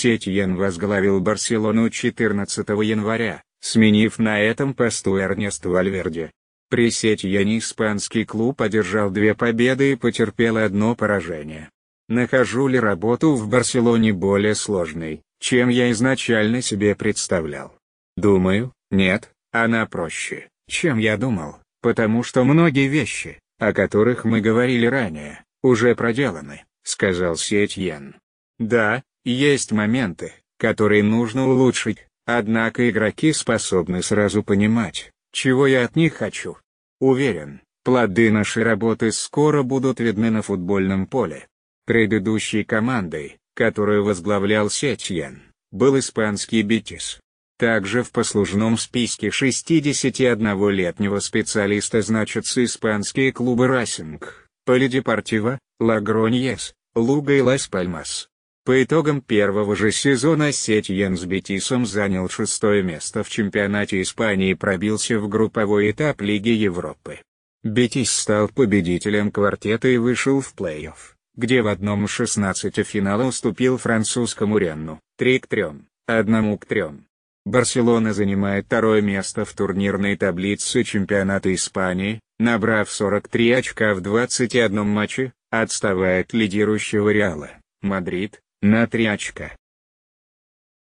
Сетьен возглавил Барселону 14 января, сменив на этом посту Эрнест Вальверде. При Сетьене испанский клуб одержал две победы и потерпел одно поражение. Нахожу ли работу в Барселоне более сложной, чем я изначально себе представлял? Думаю, нет, она проще, чем я думал, потому что многие вещи, о которых мы говорили ранее, уже проделаны, сказал Сетьен. Да, есть моменты, которые нужно улучшить, однако игроки способны сразу понимать, чего я от них хочу. Уверен, плоды нашей работы скоро будут видны на футбольном поле. Предыдущей командой, которую возглавлял Сетьен, был испанский Бетис. Также в послужном списке 61-летнего специалиста значатся испанские клубы Рacing, Полидепортиво, Лагроньес, Луга и Лас-Пальмас. По итогам первого же сезона сеть Йенс Бетисом занял шестое место в чемпионате Испании и пробился в групповой этап Лиги Европы. Бетис стал победителем квартета и вышел в плей-офф, где в одном 16 финала уступил французскому Ренну, 3 к 3, 1 к 3. Барселона занимает второе место в турнирной таблице чемпионата Испании, набрав 43 очка в 21 матче, отставая от лидирующего Реала, Мадрид, на три